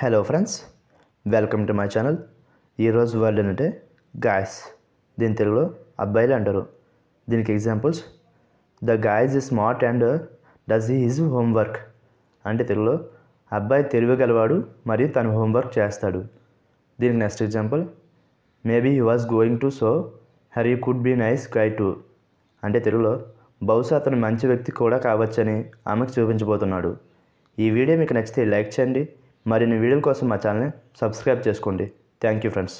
hello friends welcome to my channel ఈరోజు word ఏంటంటే guys దీని తెలుగులో అబ్బాయిలు అంటారు దీనికి examples the guys is smart and does is homework అంటే తెలుగులో అబ్బాయి తెలివిగలవాడు మరియు తను హోంవర్క్ చేస్తాడు దీనికి next example maybe he was going to so her you could be nice guy to అంటే తెలుగులో బహుశా అతను మంచి వ్యక్తి కూడా కావచ్చని ఆమెకు చూపించబోతున్నాడు ఈ వీడియో మీకు నచ్చితే లైక్ చేయండి మరిన్ని వీడియోల కోసం మా ఛానల్ని సబ్స్క్రైబ్ చేసుకోండి థ్యాంక్ యూ ఫ్రెండ్స్